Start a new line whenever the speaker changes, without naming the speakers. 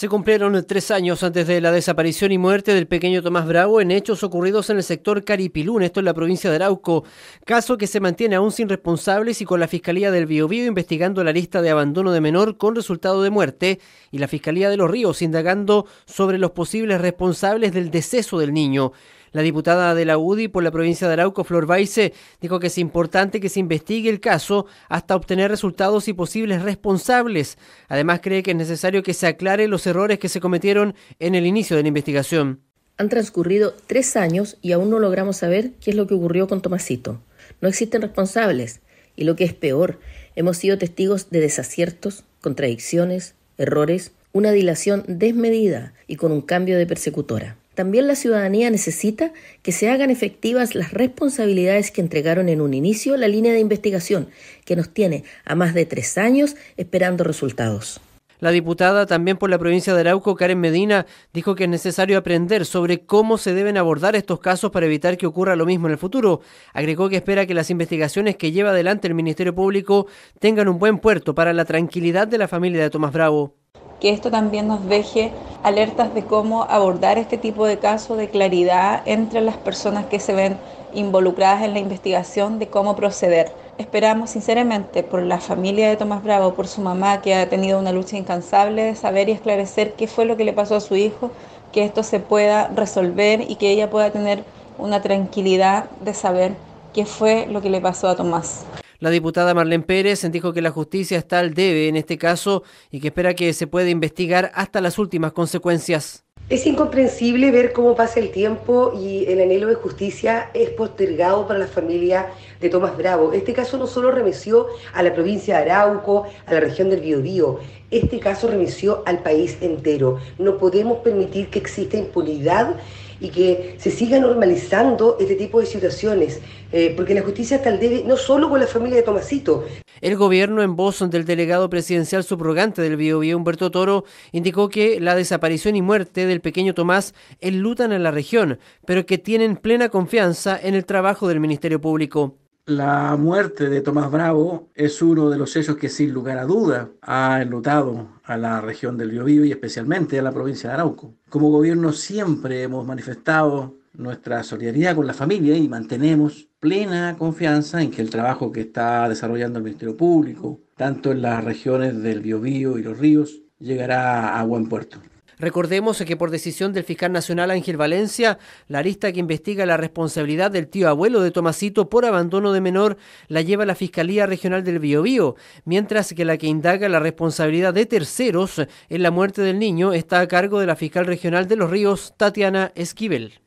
Se cumplieron tres años antes de la desaparición y muerte del pequeño Tomás Bravo en hechos ocurridos en el sector Caripilún, esto en la provincia de Arauco, caso que se mantiene aún sin responsables y con la Fiscalía del Biobío investigando la lista de abandono de menor con resultado de muerte y la Fiscalía de los Ríos indagando sobre los posibles responsables del deceso del niño. La diputada de la UDI por la provincia de Arauco, Flor Baice, dijo que es importante que se investigue el caso hasta obtener resultados y posibles responsables. Además, cree que es necesario que se aclare los errores que se cometieron en el inicio de la investigación.
Han transcurrido tres años y aún no logramos saber qué es lo que ocurrió con Tomasito. No existen responsables. Y lo que es peor, hemos sido testigos de desaciertos, contradicciones, errores, una dilación desmedida y con un cambio de persecutora también la ciudadanía necesita que se hagan efectivas las responsabilidades que entregaron en un inicio la línea de investigación, que nos tiene a más de tres años esperando resultados. La
diputada también por la provincia de Arauco, Karen Medina, dijo que es necesario aprender sobre cómo se deben abordar estos casos para evitar que ocurra lo mismo en el futuro. Agregó que espera que las investigaciones que lleva adelante el Ministerio Público tengan un buen puerto para la tranquilidad de la familia de Tomás Bravo
que esto también nos deje alertas de cómo abordar este tipo de casos de claridad entre las personas que se ven involucradas en la investigación de cómo proceder. Esperamos sinceramente por la familia de Tomás Bravo, por su mamá que ha tenido una lucha incansable de saber y esclarecer qué fue lo que le pasó a su hijo, que esto se pueda resolver y que ella pueda tener una tranquilidad de saber qué fue lo que le pasó a Tomás.
La diputada Marlene Pérez dijo que la justicia está al debe en este caso y que espera que se pueda investigar hasta las últimas consecuencias.
Es incomprensible ver cómo pasa el tiempo y el anhelo de justicia es postergado para la familia de Tomás Bravo. Este caso no solo remeció a la provincia de Arauco, a la región del Biobío, este caso remeció al país entero. No podemos permitir que exista impunidad y que se siga normalizando este tipo de situaciones, eh, porque la justicia está al debe no solo con la familia
de Tomasito. El gobierno, en voz del delegado presidencial subrogante del Biobío, Humberto Toro, indicó que la desaparición y muerte del pequeño Tomás enlutan en la región, pero que tienen plena confianza en el trabajo del Ministerio Público. La muerte de
Tomás Bravo es uno de los hechos que sin lugar a duda ha enlutado a la región del Biobío y especialmente a la provincia de Arauco. Como gobierno siempre hemos manifestado nuestra solidaridad con la familia y mantenemos plena confianza en que el trabajo que está desarrollando el Ministerio Público, tanto en las regiones del Biobío y los ríos, llegará a buen puerto.
Recordemos que por decisión del fiscal nacional Ángel Valencia, la lista que investiga la responsabilidad del tío abuelo de Tomasito por abandono de menor la lleva la Fiscalía Regional del Biobío, mientras que la que indaga la responsabilidad de terceros en la muerte del niño está a cargo de la fiscal regional de Los Ríos, Tatiana Esquivel.